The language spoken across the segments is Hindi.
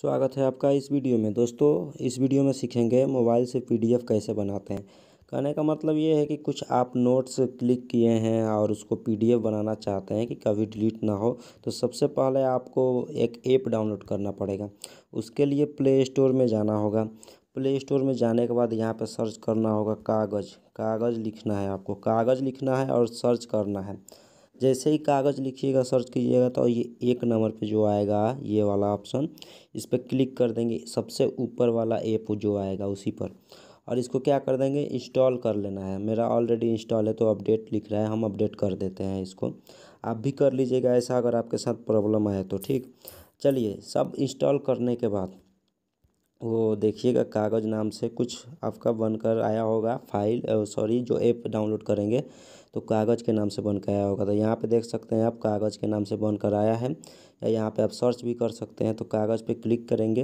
स्वागत है आपका इस वीडियो में दोस्तों इस वीडियो में सीखेंगे मोबाइल से पीडीएफ कैसे बनाते हैं कहने का मतलब ये है कि कुछ आप नोट्स क्लिक किए हैं और उसको पीडीएफ बनाना चाहते हैं कि कभी डिलीट ना हो तो सबसे पहले आपको एक ऐप डाउनलोड करना पड़ेगा उसके लिए प्ले स्टोर में जाना होगा प्ले स्टोर में जाने के बाद यहाँ पर सर्च करना होगा कागज़ कागज़ लिखना है आपको कागज़ लिखना है और सर्च करना है जैसे ही कागज़ लिखिएगा सर्च कीजिएगा तो ये एक नंबर पे जो आएगा ये वाला ऑप्शन इस पर क्लिक कर देंगे सबसे ऊपर वाला ऐप जो आएगा उसी पर और इसको क्या कर देंगे इंस्टॉल कर लेना है मेरा ऑलरेडी इंस्टॉल है तो अपडेट लिख रहा है हम अपडेट कर देते हैं इसको आप भी कर लीजिएगा ऐसा अगर आपके साथ प्रॉब्लम आए तो ठीक चलिए सब इंस्टॉल करने के बाद वो देखिएगा कागज़ नाम से कुछ आपका बनकर आया होगा फाइल सॉरी जो ऐप डाउनलोड करेंगे तो कागज़ के नाम से बनकर आया होगा तो यहाँ पे देख सकते हैं आप कागज़ के नाम से बनकर आया है या यहाँ पे आप सर्च भी कर सकते हैं तो कागज़ पे क्लिक करेंगे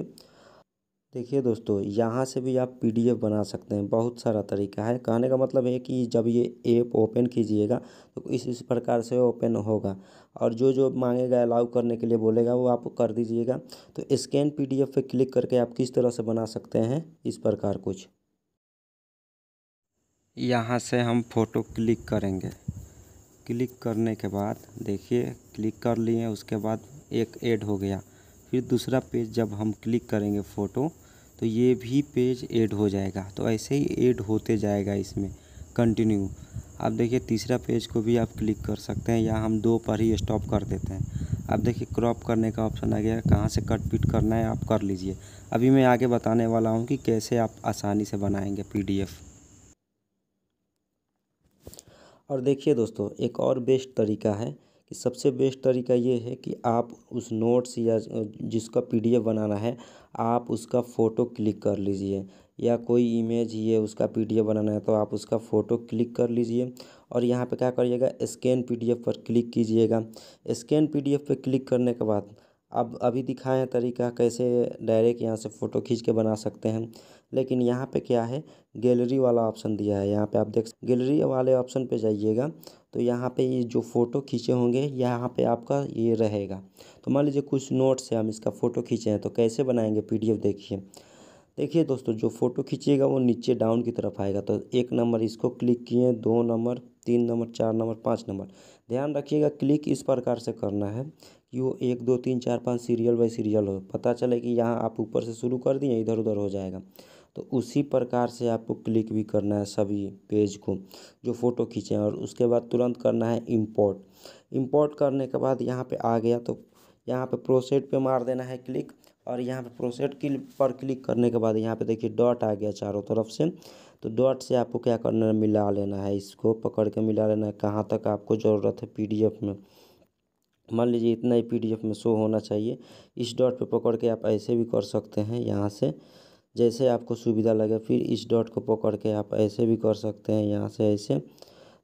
देखिए दोस्तों यहाँ से भी आप पीडीएफ बना सकते हैं बहुत सारा तरीका है कहने का मतलब है कि जब ये ऐप ओपन कीजिएगा तो इस इस प्रकार से ओपन होगा और जो जो मांगेगा अलाउ करने के लिए बोलेगा वो आप कर दीजिएगा तो स्कैन पीडीएफ पे क्लिक करके आप किस तरह से बना सकते हैं इस प्रकार कुछ यहाँ से हम फ़ोटो क्लिक करेंगे क्लिक करने के बाद देखिए क्लिक कर लिए उसके बाद एक ऐड हो गया फिर दूसरा पेज जब हम क्लिक करेंगे फ़ोटो तो ये भी पेज ऐड हो जाएगा तो ऐसे ही ऐड होते जाएगा इसमें कंटिन्यू आप देखिए तीसरा पेज को भी आप क्लिक कर सकते हैं या हम दो पर ही स्टॉप कर देते हैं आप देखिए क्रॉप करने का ऑप्शन आ गया कहाँ से कट पिट करना है आप कर लीजिए अभी मैं आगे बताने वाला हूँ कि कैसे आप आसानी से बनाएंगे पीडीएफ और देखिए दोस्तों एक और बेस्ट तरीका है कि सबसे बेस्ट तरीका ये है कि आप उस नोट्स या जिसका पीडीएफ बनाना है आप उसका फ़ोटो क्लिक कर लीजिए या कोई इमेज ये उसका पीडीएफ बनाना है तो आप उसका फ़ोटो क्लिक कर लीजिए और यहाँ पे क्या करिएगा स्कैन पीडीएफ पर क्लिक कीजिएगा स्कैन पीडीएफ पर क्लिक करने के बाद अब अभी दिखाएं तरीका कैसे डायरेक्ट यहाँ से फ़ोटो खींच के बना सकते हैं लेकिन यहाँ पे क्या है गैलरी वाला ऑप्शन दिया है यहाँ पे आप देख गैलरी वाले ऑप्शन पे जाइएगा तो यहाँ पे ये जो फ़ोटो खींचे होंगे यहाँ पे आपका ये रहेगा तो मान लीजिए कुछ नोट्स है हम इसका फ़ोटो खींचे हैं तो कैसे बनाएंगे पी देखिए देखिए दोस्तों जो फ़ोटो खींचिएगा वो नीचे डाउन की तरफ आएगा तो एक नंबर इसको क्लिक किए दो नंबर तीन नंबर चार नंबर पाँच नंबर ध्यान रखिएगा क्लिक इस प्रकार से करना है कि वो एक दो तीन चार पाँच सीरियल बाई सीरियल हो पता चले कि यहाँ आप ऊपर से शुरू कर दिए इधर उधर हो जाएगा तो उसी प्रकार से आपको क्लिक भी करना है सभी पेज को जो फ़ोटो खींचे और उसके बाद तुरंत करना है इम्पोर्ट इम्पोर्ट करने के बाद यहाँ पे आ गया तो यहाँ पे प्रोसेट पे मार देना है क्लिक और यहाँ पे प्रोसेट क्लिक पर क्लिक करने के बाद यहाँ पे देखिए डॉट आ गया चारों तरफ से तो डॉट से आपको क्या करना है मिला लेना है इसको पकड़ के मिला लेना है कहाँ तक आपको ज़रूरत है पीडीएफ में मान लीजिए इतना ही पीडीएफ में शो होना चाहिए इस डॉट पे पकड़ के आप ऐसे भी कर सकते हैं यहाँ से जैसे आपको सुविधा लगे फिर इस डॉट को पकड़ के आप ऐसे भी कर सकते हैं यहाँ से ऐसे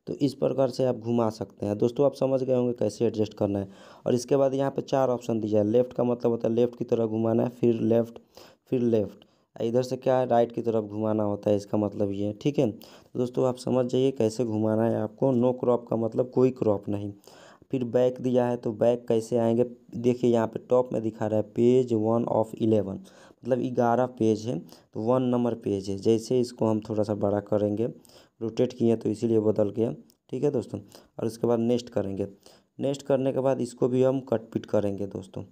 तो इस प्रकार से आप घुमा सकते हैं दोस्तों आप समझ गए होंगे कैसे एडजस्ट करना है और इसके बाद यहाँ पे चार ऑप्शन दिया है लेफ्ट का मतलब होता है लेफ्ट की तरफ घुमाना है फिर लेफ्ट फिर लेफ्ट इधर से क्या है राइट की तरफ घुमाना होता है इसका मतलब ये ठीक है तो दोस्तों आप समझ जाइए कैसे घुमाना है आपको नो क्रॉप का मतलब कोई क्रॉप नहीं फिर बैक दिया है तो बैक कैसे आएंगे देखिए यहाँ पे टॉप में दिखा रहा है पेज वन ऑफ इलेवन मतलब ग्यारह पेज है तो वन नंबर पेज है जैसे इसको हम थोड़ा सा बड़ा करेंगे रोटेट किए तो इसीलिए बदल गया ठीक है दोस्तों और उसके बाद नेक्स्ट करेंगे नेक्स्ट करने के बाद इसको भी हम कटपिट करेंगे दोस्तों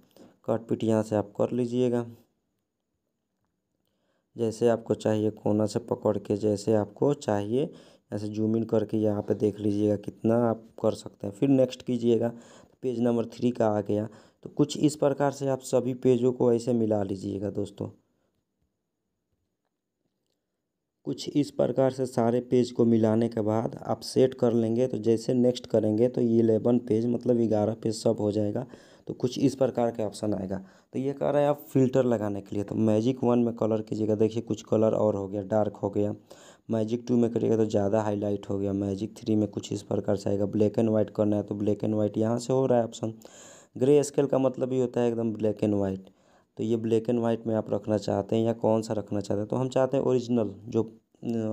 कटपिट यहाँ से आप कर लीजिएगा जैसे आपको चाहिए कोना से पकड़ के जैसे आपको चाहिए ऐसे जूम इन करके यहाँ पे देख लीजिएगा कितना आप कर सकते हैं फिर नेक्स्ट कीजिएगा पेज नंबर थ्री का आ गया तो कुछ इस प्रकार से आप सभी पेजों को ऐसे मिला लीजिएगा दोस्तों कुछ इस प्रकार से सारे पेज को मिलाने के बाद आप सेट कर लेंगे तो जैसे नेक्स्ट करेंगे तो ये इलेवन पेज मतलब ग्यारह पेज सब हो जाएगा तो कुछ इस प्रकार के ऑप्शन आएगा तो ये कह रहे हैं आप फिल्टर लगाने के लिए तो मैजिक वन में कलर कीजिएगा देखिए कुछ कलर और हो गया डार्क हो गया मैजिक टू में करिएगा तो ज़्यादा हाईलाइट हो गया मैजिक थ्री में कुछ इस प्रकार से आएगा ब्लैक एंड वाइट करना है तो ब्लैक एंड व्हाइट यहाँ से हो रहा है ऑप्शन ग्रे स्केल का मतलब ही होता है एकदम ब्लैक एंड व्हाइट तो ये ब्लैक एंड वाइट में आप रखना चाहते हैं या कौन सा रखना चाहते हैं तो हम चाहते हैं ओरिजिनल जो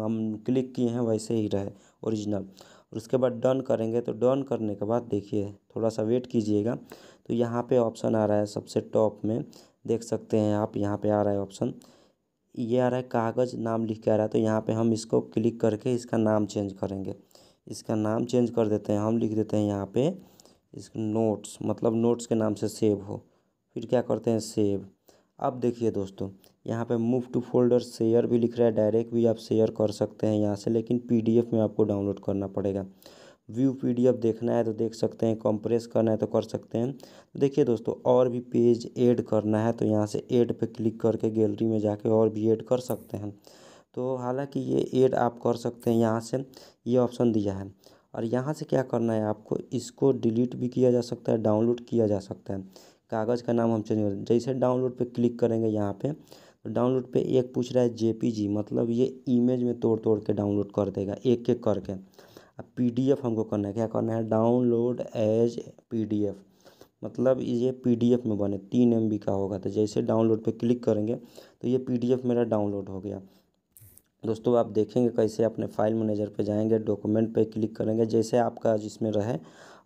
हम क्लिक किए हैं वैसे ही रहे ओरिजिनल और उसके बाद डन करेंगे तो डन करने के बाद देखिए थोड़ा सा वेट कीजिएगा तो यहाँ पे ऑप्शन आ रहा है सबसे टॉप में देख सकते हैं आप यहाँ पे आ रहा है ऑप्शन ये e आ रहा है कागज़ नाम लिख के आ रहा है तो यहाँ पे हम इसको क्लिक करके इसका नाम चेंज करेंगे इसका नाम चेंज कर देते हैं हम लिख देते हैं यहाँ पे इस नोट्स मतलब नोट्स के नाम से सेव हो फिर क्या करते हैं सेव अब देखिए दोस्तों यहाँ पे मूव टू फोल्डर शेयर भी लिख रहा है डायरेक्ट भी आप शेयर कर सकते हैं यहाँ से लेकिन पी में आपको डाउनलोड करना पड़ेगा व्यू पी देखना है तो देख सकते हैं कंप्रेस करना है तो कर सकते हैं तो देखिए दोस्तों और भी पेज ऐड करना है तो यहाँ से ऐड पे क्लिक करके गैलरी में जाके और भी ऐड कर सकते हैं तो हालांकि ये ऐड आप कर सकते हैं यहाँ से ये ऑप्शन दिया है और यहाँ से क्या करना है आपको इसको डिलीट भी किया जा सकता है डाउनलोड किया जा सकता है कागज़ का नाम हम चेंज कर जैसे डाउनलोड पर क्लिक करेंगे यहाँ पर तो डाउनलोड पे एक पूछ रहा है जेपीजी मतलब ये इमेज में तोड़ तोड़ के डाउनलोड कर देगा एक एक करके अब पी हमको करना है क्या करना है डाउनलोड एज पी मतलब ये पी में बने तीन एम का होगा तो जैसे डाउनलोड पे क्लिक करेंगे तो ये पी मेरा डाउनलोड हो गया दोस्तों आप देखेंगे कैसे अपने फाइल मैनेजर पे जाएंगे डॉक्यूमेंट पे क्लिक करेंगे जैसे आपका जिसमें रहे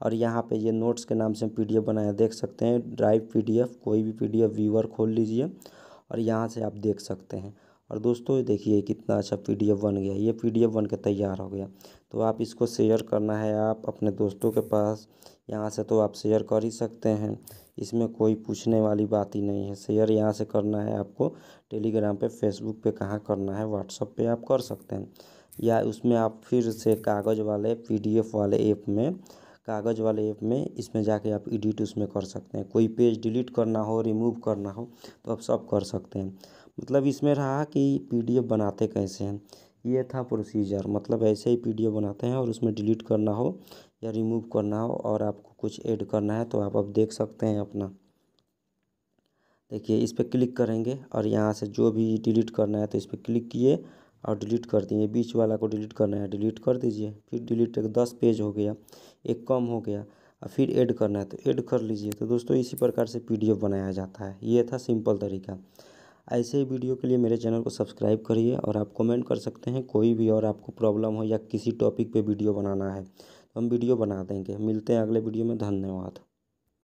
और यहाँ पे ये नोट्स के नाम से पीडीएफ बनाया देख सकते हैं ड्राइव पीडीएफ कोई भी पीडीएफ व्यूअर खोल लीजिए और यहाँ से आप देख सकते हैं और दोस्तों देखिए कितना अच्छा पी बन गया ये पी बन के तैयार हो गया तो आप इसको शेयर करना है आप अपने दोस्तों के पास यहाँ से तो आप शेयर कर ही सकते हैं इसमें कोई पूछने वाली बात ही नहीं है शेयर यहाँ से करना है आपको टेलीग्राम पे फेसबुक पे कहाँ करना है व्हाट्सअप पे आप कर सकते हैं या उसमें आप फिर से कागज़ वाले पी वाले ऐप में कागज़ वाले ऐप में इसमें जाके आप एडिट उसमें कर सकते हैं कोई पेज डिलीट करना हो रिमूव करना हो तो आप सब कर सकते हैं मतलब इसमें रहा कि पी डी एफ बनाते कैसे हैं ये था प्रोसीजर मतलब ऐसे ही पी डी एफ बनाते हैं और उसमें डिलीट करना हो या रिमूव करना हो और आपको कुछ ऐड करना है तो आप अब देख सकते हैं अपना देखिए इस पर क्लिक करेंगे और यहाँ से जो भी डिलीट करना है तो इस पर क्लिक किए और डिलीट कर दिए बीच वाला को डिलीट करना है डिलीट कर दीजिए फिर डिलीट एक दस पेज हो गया एक कम हो गया और फिर ऐड करना है तो ऐड कर लीजिए तो दोस्तों इसी प्रकार से पीडीएफ बनाया जाता है ये था सिंपल तरीका ऐसे ही वीडियो के लिए मेरे चैनल को सब्सक्राइब करिए और आप कमेंट कर सकते हैं कोई भी और आपको प्रॉब्लम हो या किसी टॉपिक पे वीडियो बनाना है तो हम वीडियो बना देंगे मिलते हैं अगले वीडियो में धन्यवाद